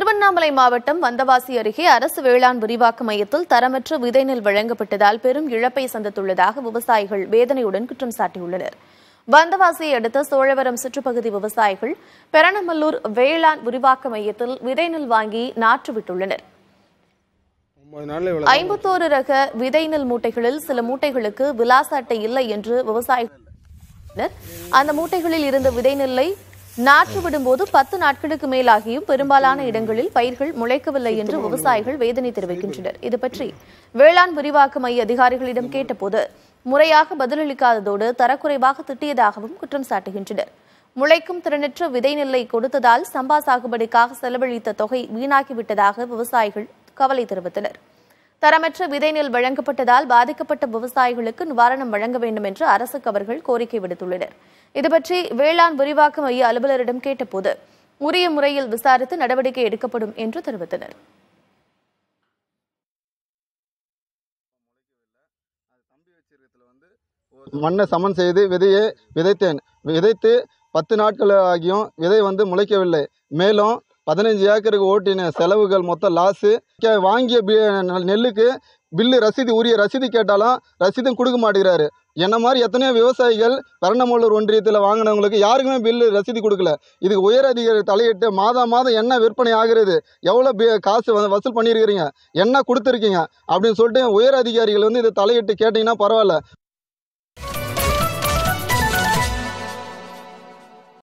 திருவண்ணாமலை மாவட்டம் வந்தவாசி அருகே அரசு வேளாண் விரிவாக்க மையத்தில் தரமற்ற விதை நெல் வழங்கப்பட்டதால் பெரும் இழப்பை சந்தித்துள்ளதாக விவசாயிகள் வேதனையுடன் குற்றம் சாட்டியுள்ளனர் வந்தவாசியை அடுத்த சோழவரம் சுற்றுப்பகுதி விவசாயிகள் பெரணமல்லூர் வேளாண் விரிவாக்க மையத்தில் விதை நெல் வாங்கி நாற்றுவிட்டுள்ளனர் ஐம்பத்தோரு ரக விதை நெல் மூட்டைகளில் சில மூட்டைகளுக்கு விலாச அட்டை இல்லை என்று விவசாயிகள் அந்த மூட்டைகளில் இருந்த விதை நெல்லை நாற்று விடும்போது பத்து நாட்களுக்கு மேலாகியும் பெரும்பாலான இடங்களில் பயிர்கள் முளைக்கவில்லை என்று விவசாயிகள் வேதனை தெரிவிக்கின்றனர் இது பற்றி வேளாண் விரிவாக்க மைய அதிகாரிகளிடம் கேட்டபோது முறையாக பதிலளிக்காததோடு தரக்குறைவாக திட்டியதாகவும் குற்றம் சாட்டுகின்றனர் முளைக்கும் திறனற்ற விதை நெல்லை கொடுத்ததால் சம்பா சாகுபடிக்காக செலவழித்த தொகை வீணாகிவிட்டதாக விவசாயிகள் கவலை தெரிவித்தனர் தரமற்ற விதை நெல் வழங்கப்பட்டதால் பாதிக்கப்பட்ட விவசாயிகளுக்கு நிவாரணம் வழங்க வேண்டும் என்று அரசுக்கு அவர்கள் கோரிக்கை விடுத்துள்ளனர் இதுபற்றி வேளாண் விரிவாக்க மைய அலுவலரிடம் கேட்டபோது உரிய முறையில் விசாரித்து நடவடிக்கை எடுக்கப்படும் என்று தெரிவித்தனர் மண்ணை சமன் செய்து விதையை விதைத்தேன் விதைத்து பத்து நாட்கள் ஆகியும் விதை வந்து முளைக்கவில்லை மேலும் பதினஞ்சு ஏக்கருக்கு ஓட்டின செலவுகள் மொத்தம் லாஸு வாங்கிய பி நெல்லுக்கு பில்லு ரசீது உரிய ரசீது கேட்டாலும் ரசீதும் கொடுக்க மாட்டேங்கிறாரு என்ன மாதிரி எத்தனையோ விவசாயிகள் பெரணமல்லூர் ஒன்றியத்தில் வாங்கினவங்களுக்கு யாருக்குமே பில்லு ரசீது கொடுக்கல இதுக்கு உயர் அதிகாரி தலையிட்டு மாதம் மாதம் என்ன விற்பனை ஆகிறது எவ்வளோ காசு வந்து வசூல் பண்ணியிருக்கிறீங்க என்ன கொடுத்துருக்கீங்க அப்படின்னு சொல்லிட்டு உயர் அதிகாரிகள் வந்து இதை தலையிட்டு கேட்டிங்கன்னா பரவாயில்ல